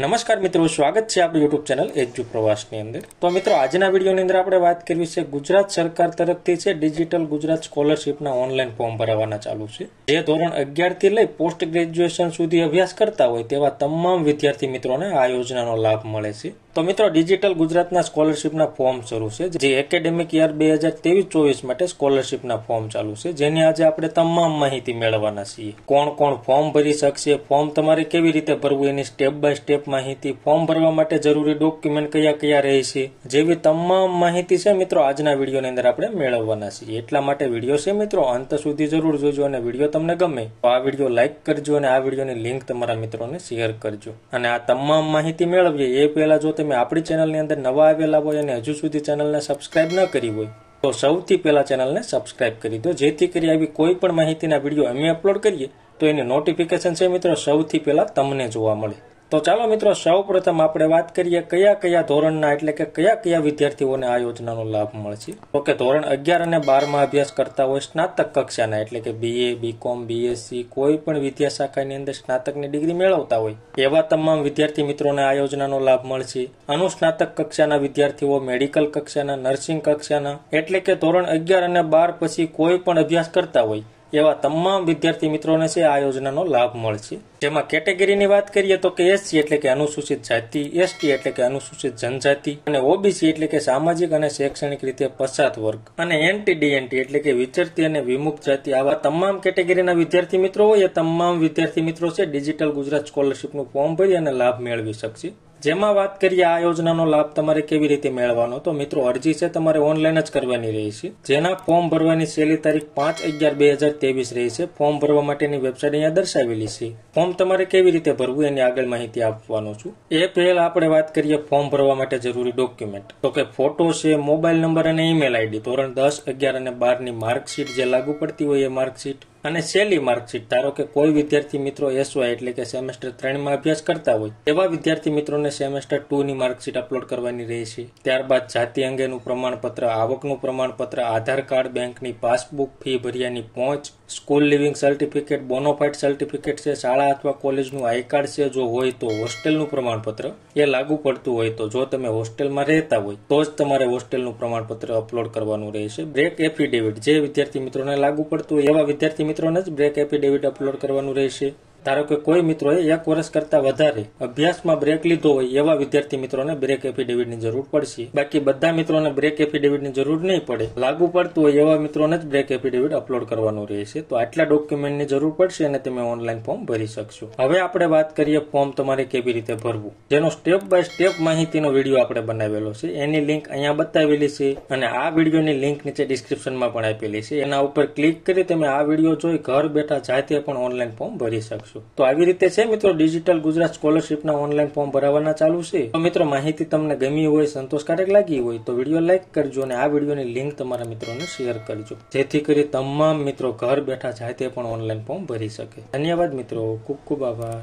નમસ્કાર મિત્રો સ્વાગત છે આપણી યુટ્યુબ ચેનલ એજ્યુ પ્રવાસની અંદર તો મિત્રો આજના વિડીયોની અંદર આપણે વાત કરવી છે ગુજરાત સરકાર તરફથી છે ડિજિટલ ગુજરાત સ્કોલરશિપના ઓનલાઈન ફોર્મ ભરાવાના ચાલુ છે જે ધોરણ અગિયારથી લઈ પોસ્ટ ગ્રેજ્યુએશન સુધી અભ્યાસ કરતા હોય તેવા તમામ વિદ્યાર્થી મિત્રોને આ યોજનાનો લાભ મળે છે તો મિત્રો ડિજિટલ ગુજરાતના સ્કોલરશિપના ફોર્મ શરૂ છે જે એકેડેમિક યર બે હજાર ત્રેવીસ ચોવીસ માટે સ્કોલરશિપના ફોર્મ ચાલુ છે જેની આજે આપણે તમામ માહિતી મેળવવાના છીએ કોણ કોણ ફોર્મ ભરી શકશે ફોર્મ તમારે કેવી રીતે ભરવું એની સ્ટેપ બાય સ્ટેપ સહાયક માહિતી ફોર્મ ભરવા માટે જરૂરી ડોક્યુમેન્ટ કયા કયા રહેશે જેવી તમામ માહિતી છે મિત્રો આજના વિડીયોની અંદર આપણે મેળવવાના છીએ એટલા માટે વિડીયો છે મિત્રો અંત સુધી જરૂર જોજો અને વિડીયો તમને ગમે તો આ વિડીયો લાઇક કરજો અને આ વિડીયોની લિંક તમારા મિત્રોને શેર કરજો અને આ તમામ માહિતી મેળવીએ એ પહેલાં જો તમે આપણી ચેનલની અંદર નવા આવેલા હોય અને હજુ સુધી ચેનલને સબસ્ક્રાઇબ ન કરી હોય તો સૌથી પહેલાં ચેનલને સબસ્ક્રાઇબ કરી દો જેથી કરી આવી કોઈ પણ માહિતીના વિડીયો અમે અપલોડ કરીએ તો એની નોટિફિકેશન છે મિત્રો સૌથી પહેલાં તમને જોવા મળે તો ચાલો મિત્રો સૌપ્રથમ આપણે વાત કરીએ કયા કયા ધોરણના એટલે કે કયા કયા વિદ્યાર્થીઓને આ યોજનાનો લાભ મળશે તો કે ધોરણ અગિયાર અને બારમાં અભ્યાસ કરતા હોય સ્નાતક કક્ષાના એટલે કે બીએ બીકોમ બીએસસી કોઈ પણ વિદ્યાશાખાની અંદર સ્નાતકની ડિગ્રી મેળવતા હોય એવા તમામ વિદ્યાર્થી મિત્રોને આ યોજનાનો લાભ મળશે અનુસ્નાતક કક્ષાના વિદ્યાર્થીઓ મેડિકલ કક્ષાના નર્સિંગ કક્ષાના એટલે કે ધોરણ અગિયાર અને બાર પછી કોઈ પણ અભ્યાસ કરતા હોય એવા તમામ વિદ્યાર્થી મિત્રોને છે આ યોજનાનો લાભ મળશે જેમાં કેટેગરીની વાત કરીએ તો કે એસસી એટલે કે અનુસૂચિત જાતિ એસટી એટલે કે અનુસૂચિત જનજાતિ અને ઓબીસી એટલે કે સામાજિક અને શૈક્ષણિક રીતે પછાત વર્ગ અને એનટી ડીએનટી એટલે કે વિચરતી અને વિમુખ જાતિ આવા તમામ કેટેગરીના વિદ્યાર્થી મિત્રો હોય એ તમામ વિદ્યાર્થી મિત્રો છે ડિજિટલ ગુજરાત સ્કોલરશીપનું ફોર્મ ભરી અને લાભ મેળવી શકશે જેમાં વાત કરીએ આ યોજનાનો લાભ તમારે કેવી રીતે મેળવવાનો તો મિત્રો અરજી છે તમારે ઓનલાઈન જ કરવાની રહી છે જેના ફોર્મ ભરવાની છેલ્લી તારીખ પાંચ અગિયાર બે હજાર તેવીસ રહી છે ફોર્મ ભરવા માટેની વેબસાઇટ અહીંયા દર્શાવેલી છે ફોર્મ તમારે કેવી રીતે ભરવું એની આગળ માહિતી આપવાનો છું એ પહેલા આપણે વાત કરીએ ફોર્મ ભરવા માટે જરૂરી ડોક્યુમેન્ટ તો કે ફોટો છે મોબાઈલ નંબર અને ઈમેલ આઈડી ધોરણ દસ અગિયાર અને બારની માર્કશીટ જે લાગુ પડતી હોય એ માર્કશીટ અને છેલ્લી માર્કશીટ ધારો કે કોઈ વિદ્યાર્થી મિત્રો એસવાય એટલે કે સેમેસ્ટર ત્રણમાં અભ્યાસ કરતા હોય એવા વિદ્યાર્થી મિત્રોને સેમેસ્ટર ટુની માર્કશીટ અપલોડ કરવાની રહેશે ત્યારબાદ જાતિ અંગેનું પ્રમાણપત્ર આવકનું પ્રમાણપત્ર આધાર કાર્ડ બેંકની પાસબુક ફી ભર્યાની પહોંચ school leaving certificate bonafide certificate છે શાળા અથવા કોલેજનું આઈ કાર્ડ છે જો હોય તો હોસ્ટેલનું પ્રમાણપત્ર એ લાગુ પડતું હોય તો જો તમે હોસ્ટેલમાં રહેતા હોય તો જ તમારે હોસ્ટેલનું પ્રમાણપત્ર અપલોડ કરવાનું રહેશે બ્રેક એફિડેવિટ જે વિદ્યાર્થી મિત્રોને લાગુ પડતું હોય એવા વિદ્યાર્થી મિત્રોને જ બ્રેક એફિડેવિટ અપલોડ કરવાનું રહેશે ધારો કે કોઈ મિત્રોએ એક વર્ષ કરતાં વધારે અભ્યાસમાં બ્રેક લીધો હોય એવા વિદ્યાર્થી મિત્રોને બ્રેક એફિડેવિટની જરૂર પડશે બાકી બધા મિત્રોને બ્રેક એફિડેવિટની જરૂર નહીં પડે લાગુ પડતું હોય એવા મિત્રોને જ બ્રેક એફિડેવિટ અપલોડ કરવાનું રહેશે તો આટલા ડોક્યુમેન્ટની જરૂર પડશે અને તમે ઓનલાઈન ફોર્મ ભરી શકશો હવે આપણે વાત કરીએ ફોર્મ તમારે કેવી રીતે ભરવું જેનો સ્ટેપ બાય સ્ટેપ માહિતીનો વિડીયો આપણે બનાવેલો છે એની લિંક અહીંયા બતાવેલી છે અને આ વિડીયોની લિંક નીચે ડિસ્ક્રિપ્શનમાં પણ આપેલી છે એના ઉપર ક્લિક કરી તમે આ વિડીયો જોઈ ઘર બેઠા જાતે પણ ઓનલાઈન ફોર્મ ભરી શકશો શકશો તો આવી રીતે છે મિત્રો ડિજિટલ ગુજરાત સ્કોલરશિપના ઓનલાઈન ફોર્મ ભરાવાના ચાલુ છે તો મિત્રો માહિતી તમને ગમી હોય સંતોષકારક લાગી હોય તો વિડીયો લાઇક કરજો અને આ વિડીયોની લિંક તમારા મિત્રોને શેર કરજો જેથી કરી તમામ મિત્રો ઘર બેઠા જાય તે પણ ઓનલાઈન ફોર્મ ભરી શકે ધન્યવાદ મિત્રો ખૂબ ખૂબ આભાર